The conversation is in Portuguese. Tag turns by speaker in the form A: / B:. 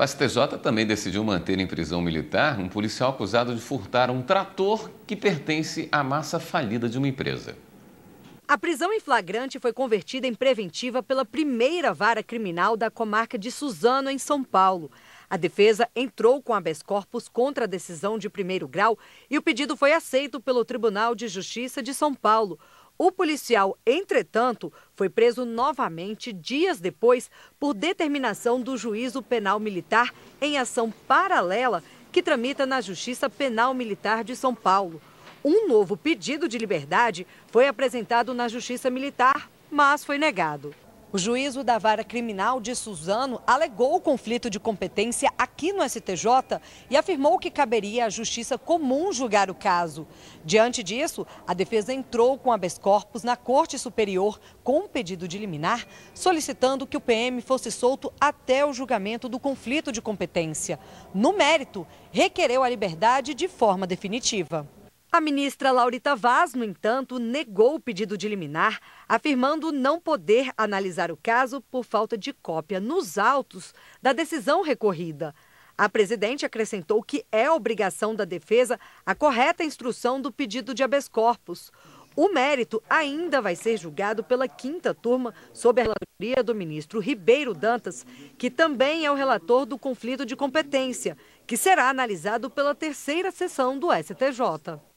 A: O STJ também decidiu manter em prisão militar um policial acusado de furtar um trator que pertence à massa falida de uma empresa.
B: A prisão em flagrante foi convertida em preventiva pela primeira vara criminal da comarca de Suzano, em São Paulo. A defesa entrou com habeas corpus contra a decisão de primeiro grau e o pedido foi aceito pelo Tribunal de Justiça de São Paulo. O policial, entretanto, foi preso novamente dias depois por determinação do juízo penal militar em ação paralela que tramita na Justiça Penal Militar de São Paulo. Um novo pedido de liberdade foi apresentado na Justiça Militar, mas foi negado. O juízo da vara criminal de Suzano alegou o conflito de competência aqui no STJ e afirmou que caberia à justiça comum julgar o caso. Diante disso, a defesa entrou com habeas corpus na Corte Superior com um pedido de liminar, solicitando que o PM fosse solto até o julgamento do conflito de competência. No mérito, requereu a liberdade de forma definitiva. A ministra Laurita Vaz, no entanto, negou o pedido de liminar, afirmando não poder analisar o caso por falta de cópia nos autos da decisão recorrida. A presidente acrescentou que é obrigação da defesa a correta instrução do pedido de habeas corpus. O mérito ainda vai ser julgado pela quinta turma sob a relatoria do ministro Ribeiro Dantas, que também é o relator do conflito de competência, que será analisado pela terceira sessão do STJ.